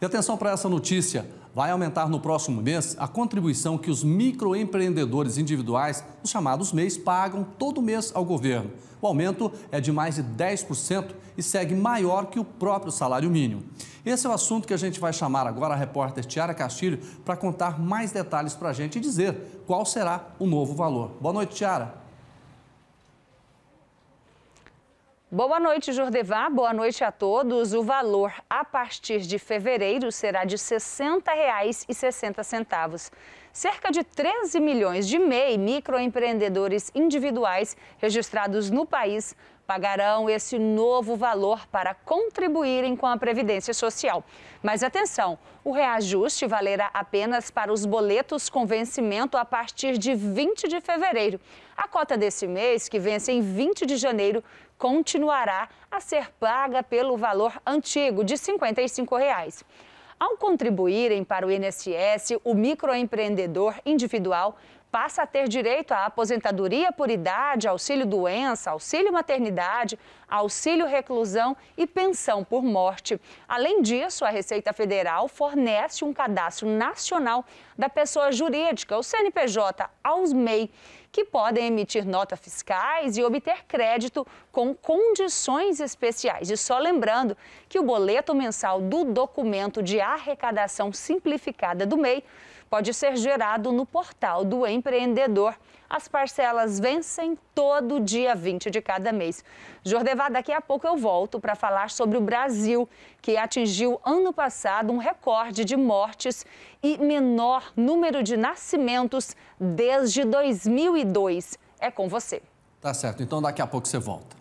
E atenção para essa notícia: vai aumentar no próximo mês a contribuição que os microempreendedores individuais, os chamados MEIs, pagam todo mês ao governo. O aumento é de mais de 10% e segue maior que o próprio salário mínimo. Esse é o assunto que a gente vai chamar agora a repórter Tiara Castilho para contar mais detalhes para a gente e dizer qual será o novo valor. Boa noite, Tiara. Boa noite, Jordevá. Boa noite a todos. O valor a partir de fevereiro será de R$ 60,60 cerca de 13 milhões de MEI, microempreendedores individuais registrados no país, pagarão esse novo valor para contribuírem com a Previdência Social. Mas atenção, o reajuste valerá apenas para os boletos com vencimento a partir de 20 de fevereiro. A cota desse mês, que vence em 20 de janeiro, continuará a ser paga pelo valor antigo de R$ 55. Reais. Ao contribuírem para o INSS, o microempreendedor individual passa a ter direito à aposentadoria por idade, auxílio doença, auxílio maternidade, auxílio reclusão e pensão por morte. Além disso, a Receita Federal fornece um cadastro nacional da pessoa jurídica, o CNPJ, aos MEI, que podem emitir notas fiscais e obter crédito com condições especiais. E só lembrando que o boleto mensal do documento de arrecadação simplificada do MEI pode ser gerado no portal do empreendedor. As parcelas vencem todo dia 20 de cada mês. Jordevá, daqui a pouco eu volto para falar sobre o Brasil, que atingiu ano passado um recorde de mortes e menor número de nascimentos desde 2002. É com você. Tá certo, então daqui a pouco você volta.